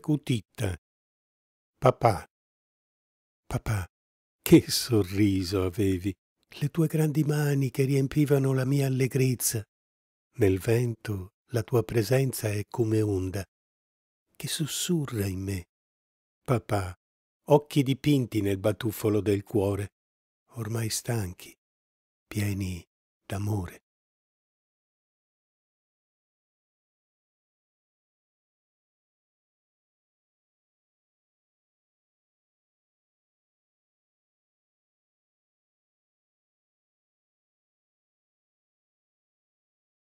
Cutitta. Papà. Papà, che sorriso avevi, le tue grandi mani che riempivano la mia allegrezza. Nel vento la tua presenza è come onda, che sussurra in me. Papà, occhi dipinti nel batuffolo del cuore, ormai stanchi, pieni d'amore.